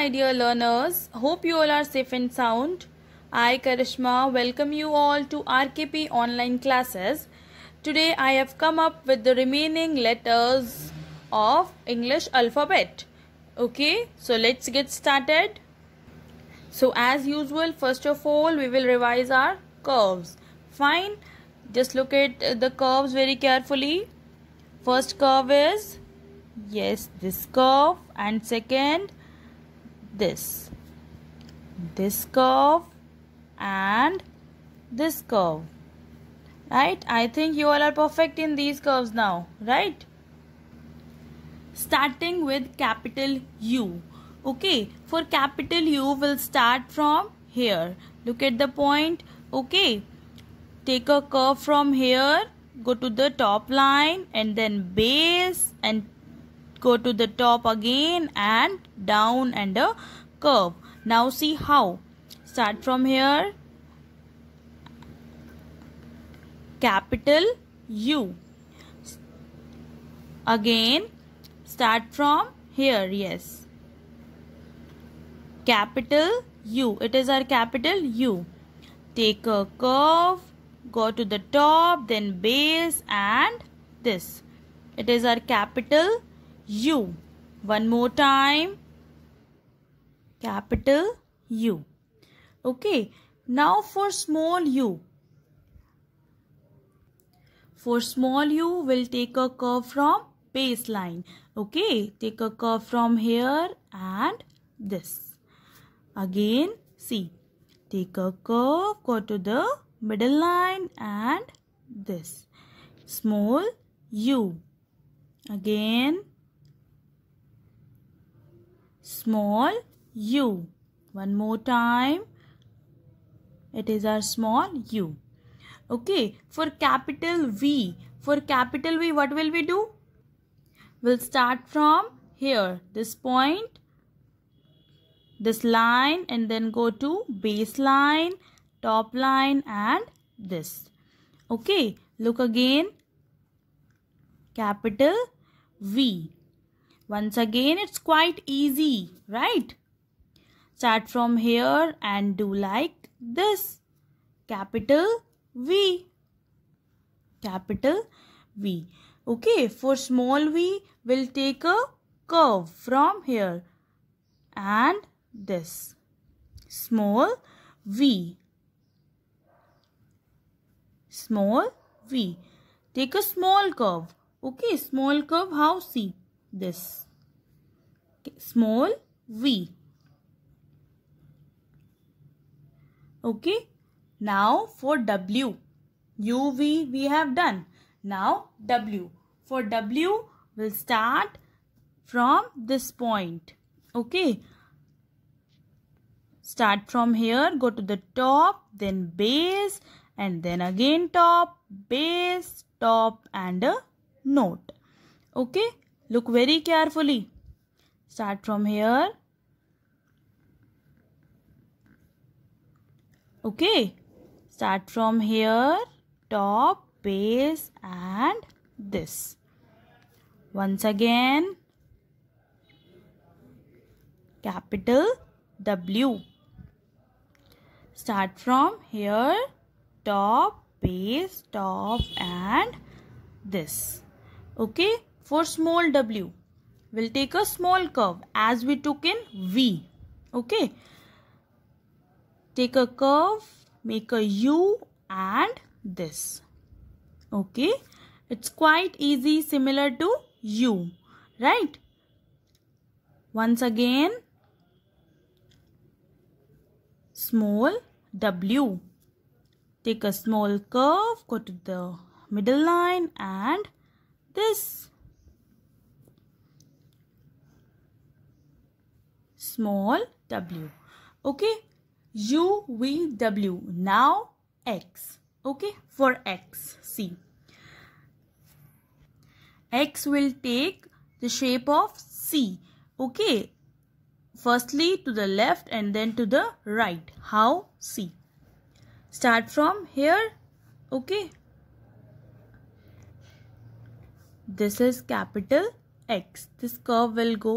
my dear learners. Hope you all are safe and sound. I, Karishma, welcome you all to RKP online classes. Today I have come up with the remaining letters of English alphabet. Okay, so let's get started. So as usual, first of all, we will revise our curves. Fine, just look at the curves very carefully. First curve is, yes, this curve and second this this curve and this curve right i think you all are perfect in these curves now right starting with capital u okay for capital u will start from here look at the point okay take a curve from here go to the top line and then base and go to the top again and down and a curve. Now see how. Start from here. Capital U. Again, start from here, yes. Capital U. It is our capital U. Take a curve, go to the top, then base and this. It is our capital U. One more time. Capital U. Okay. Now for small u. For small u, we'll take a curve from baseline. Okay. Take a curve from here and this. Again, see. Take a curve, go to the middle line and this. Small u. Again, small u. One more time. It is our small u. Okay. For capital V. For capital V, what will we do? We'll start from here. This point. This line. And then go to baseline, top line and this. Okay. Look again. Capital V once again, it's quite easy, right? Start from here and do like this. Capital V. Capital V. Okay, for small v, we'll take a curve from here and this. Small v. Small v. Take a small curve. Okay, small curve, how see? this small v okay now for w u v we have done now w for w will start from this point okay start from here go to the top then base and then again top base top and a note okay Look very carefully. Start from here. Okay. Start from here, top, base and this. Once again, capital W. Start from here, top, base, top and this. Okay for small w. We'll take a small curve as we took in V. Okay. Take a curve, make a U and this. Okay. It's quite easy similar to U. Right. Once again, small W. Take a small curve, go to the middle line and this small w. Okay. U, V, W. Now X. Okay. For X. See. X will take the shape of C. Okay. Firstly to the left and then to the right. How? C. Start from here. Okay. This is capital X. This curve will go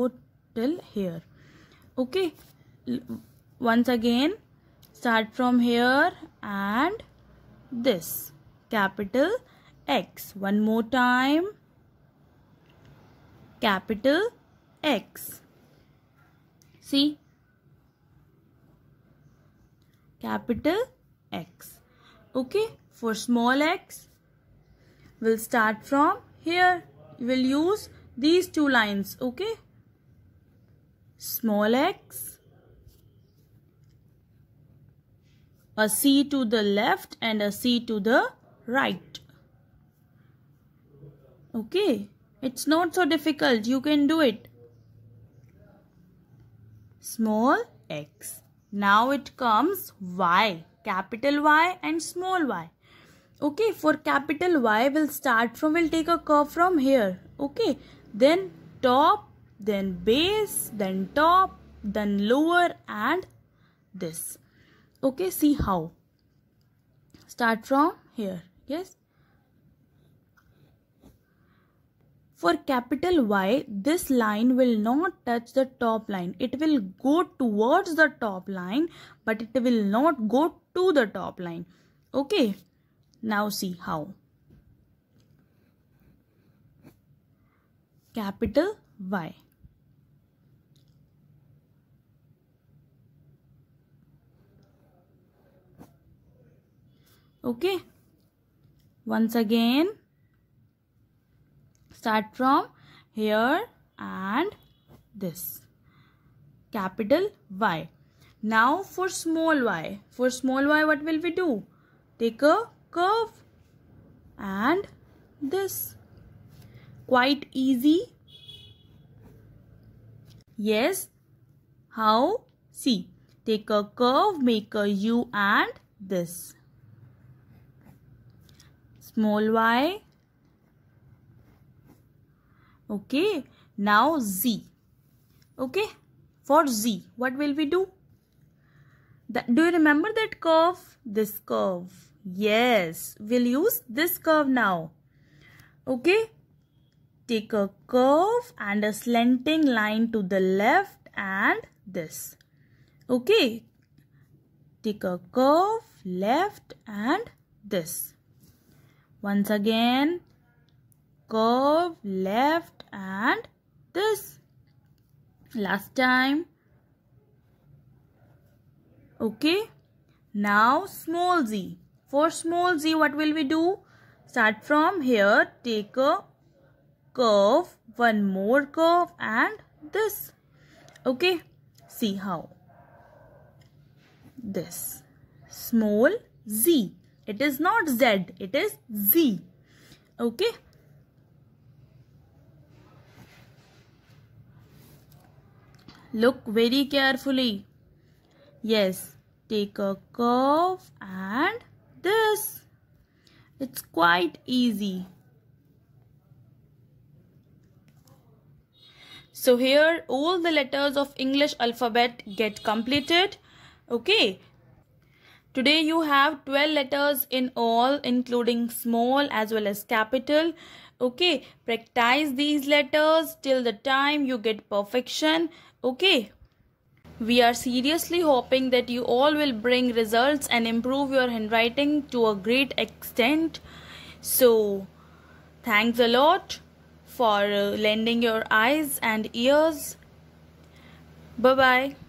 till here okay once again start from here and this capital X one more time capital X see capital X okay for small x we'll start from here we'll use these two lines okay small x, a C to the left and a C to the right. Okay, it's not so difficult. You can do it. Small x. Now it comes y, capital Y and small y. Okay, for capital Y, we'll start from, we'll take a curve from here. Okay, then top then base, then top, then lower and this. Okay, see how. Start from here, yes. For capital Y, this line will not touch the top line. It will go towards the top line, but it will not go to the top line. Okay, now see how. Capital Y. okay once again start from here and this capital Y now for small y for small y what will we do take a curve and this quite easy yes how see take a curve make a u and this small y okay now z okay for z what will we do that, do you remember that curve this curve yes we'll use this curve now okay take a curve and a slanting line to the left and this okay take a curve left and this once again, curve left and this. Last time. Okay. Now small z. For small z what will we do? Start from here. Take a curve. One more curve and this. Okay. See how. This. Small z. It is not Z, it is Z. Okay. Look very carefully. Yes, take a curve and this. It's quite easy. So here all the letters of English alphabet get completed. Okay, Today you have 12 letters in all including small as well as capital. Okay, practice these letters till the time you get perfection. Okay. We are seriously hoping that you all will bring results and improve your handwriting to a great extent. So, thanks a lot for uh, lending your eyes and ears. Bye-bye.